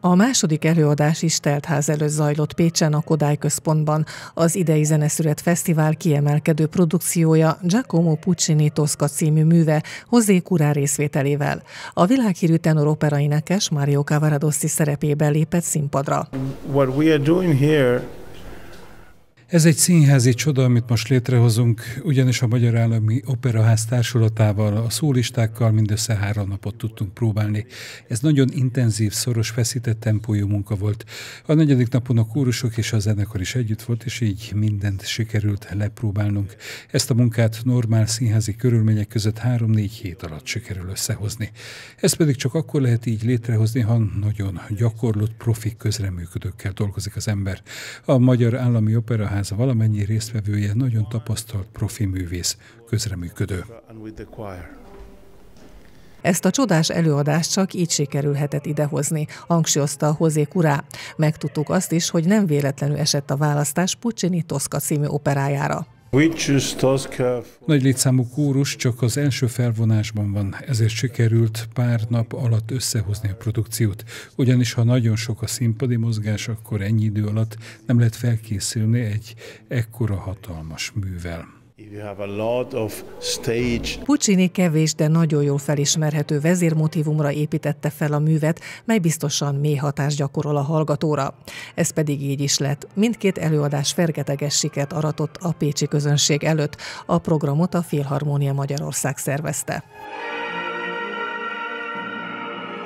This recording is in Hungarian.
A második előadás is teltház előtt zajlott Pécsen a Kodály Központban. Az idei Zeneszület Fesztivál kiemelkedő produkciója Giacomo Puccini Tosca című műve hozzé Kurá részvételével. A világhírű tenor operaénekes Mario Cavaradossi szerepében lépett színpadra. What we are doing here ez egy színházi csoda, amit most létrehozunk, ugyanis a Magyar Állami Operaház társulatával, a szólistákkal mindössze három napot tudtunk próbálni. Ez nagyon intenzív, szoros, feszített tempójú munka volt. A negyedik napon a kórusok és a zenekar is együtt volt, és így mindent sikerült lepróbálnunk. Ezt a munkát normál színházi körülmények között három-négy hét alatt sikerül összehozni. Ez pedig csak akkor lehet így létrehozni, ha nagyon gyakorlott, profi közreműködőkkel dolgozik az ember. A Magyar Állami Operaház Háza valamennyi résztvevője nagyon tapasztalt profi művész, közreműködő. Ezt a csodás előadást csak így sikerülhetett idehozni, hangsúlyozta a Hozé Kurá. Megtudtuk azt is, hogy nem véletlenül esett a választás Puccini Toszka című operájára. Nagy létszámú kórus csak az első felvonásban van, ezért sikerült pár nap alatt összehozni a produkciót. Ugyanis ha nagyon sok a színpadi mozgás, akkor ennyi idő alatt nem lehet felkészülni egy ekkora hatalmas művel. Puccini kevés, de nagyon jól felismerhető vezérmotívumra építette fel a művet, mely biztosan mély hatást gyakorol a hallgatóra. Ez pedig így is lett. Mindkét előadás fergeteges sikert aratott a pécsi közönség előtt. A programot a Filharmónia Magyarország szervezte.